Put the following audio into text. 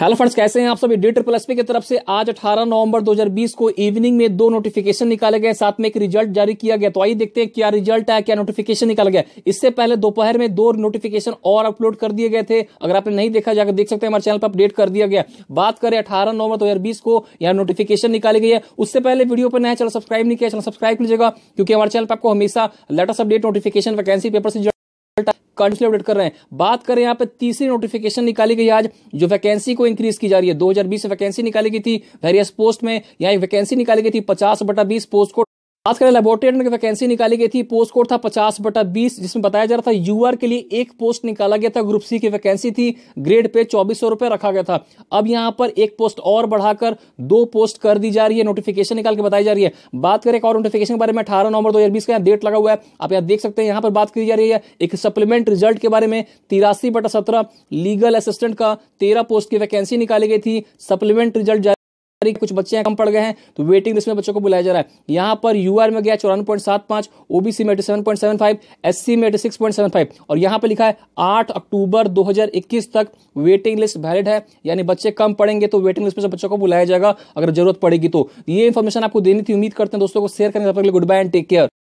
hello friends कैसे हैं आप सभी डी ट्रिपल एसपी की तरफ से आज 18 नवंबर 2020 को इवनिंग में दो नोटिफिकेशन निकाले गए साथ में एक रिजल्ट जारी किया गया तो आइए देखते हैं क्या रिजल्ट है क्या नोटिफिकेशन निकाला गया इससे पहले दोपहर में दो नोटिफिकेशन और अपलोड कर दिए गए थे अगर आपने नहीं देखा जाकर देख सकते हैं हमारे चैनल पर अपडेट कर दिया गया बात करें अठारह नवंबर दो को यहाँ नोटिफिकेशन निकाली गई है उससे पहले वीडियो पर नया चैनल सब्सक्राइब नहीं किया चैनल सब्सक्राइब कीजिएगा क्योंकि हमारे चैनल पर आपको हमेशा latest update notification vacancy paper से कंटिन्यू अपडेट कर रहे हैं बात करें यहाँ पे तीसरी नोटिफिकेशन निकाली गई आज जो वैकेंसी को इंक्रीज की जा रही है 2020 से वैकेंसी निकाली गई थी वेरियस पोस्ट में यहाँ वैकेंसी निकाली गई थी पचास बटा बीस पोस्ट को बात करें लेबोरेटरी अटेंडेंट की वैकेंसी निकाली गई थी पोस्ट कोड था पचास बटा बीस जिसमें बताया जा रहा था यूआर के लिए एक पोस्ट निकाला गया था ग्रुप सी की वैकेंसी थी ग्रेड पे चौबीस सौ रुपये रखा गया था अब यहां पर एक पोस्ट और बढ़ाकर दो पोस्ट कर दी जा रही है नोटिफिकेशन निकाल के बताई जा रही है बात करें एक और नोटिफिकेशन के बारे में अठारह नवंबर दो का यहाँ डेट लगा हुआ है आप यहाँ देख सकते हैं यहाँ पर बात की जा रही है एक सप्लीमेंट रिजल्ट के बारे में तिरासी बटा लीगल असिस्टेंट का तेरह पोस्ट की वैकेंसी निकाली गई थी सप्लीमेंट रिजल्ट पर ही कुछ बच्चे कम पड़ गए हैं तो वेटिंग लिस्ट में बच्चों को बुलाया जा रहा है यहाँ पर यू में गया चौरान पॉइंट सात पांच ओबीसी में eighty seven point seven five S C में eighty six point seven five और यहाँ पर लिखा है आठ अक्टूबर दो हजार इक्कीस तक वेटिंग लिस्ट वैलिड है यानी बच्चे कम पड़ेंगे तो वेटिंग लिस्ट में बच्चों को बुलाया जाएगा अगर जरूरत पड़ेगी तो ये इन्फॉर्मेशन आपको देनी थी उम्मीद करते हैं दोस्तों को शेयर करने तब तक goodbye and take care